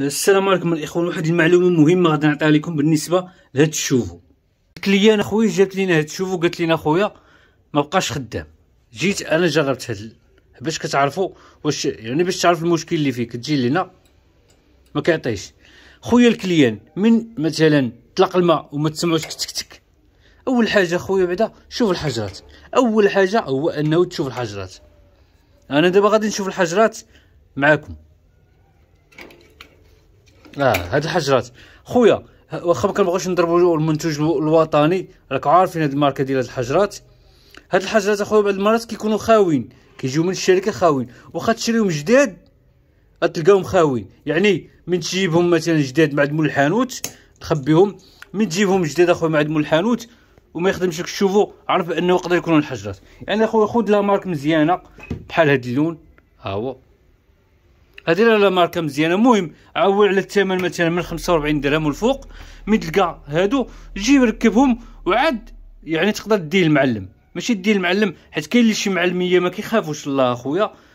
السلام عليكم الاخوان واحد المعلومه مهمه غادي نعطيها لكم بالنسبه لهاد الشوفو قلت لي انا خويا جات لينا هاد الشوفو قالت لينا خويا ما بقاش خدام جيت انا جربت هاد باش كتعرفوا واش يعني باش تعرف المشكل اللي فيه كتجي لينا ما كيعطيش خويا الكليان من مثلا طلق الماء وما تسمعوش كتكتك تك اول حاجه خويا بعدا شوف الحجرات اول حاجه هو انه تشوف الحجرات انا دابا غادي نشوف الحجرات معاكم اه هاد الحجرات خويا واخا ما كنبغيش نضربوا المنتوج الوطني راك عارفين هاد الماركه ديال هاد الحجرات هاد الحجرات اخويا بعض المرات كيكونوا خاويين كيجيو من الشركه خاويين واخا تشريهم جداد تلقاهم خاويين يعني من تجيبهم مثلا جداد مع مول الحانوت تخبيهم من تجيبهم جداد اخويا مع مول الحانوت وما يخدمش لك الشوفو عرف انه يقدر يكونوا الحجرات يعني اخويا خذ لا مارك مزيانه بحال هاد اللون ها هو هذه لا ماركه مزيانه المهم عول على الثمن مثلا من 45 درهم والفوق مي تلقى هادو جيب ركبهم وعاد يعني تقدر دير المعلم ماشي دير المعلم حيت كاين اللي شي معلميه ما كيخافوش الله اخويا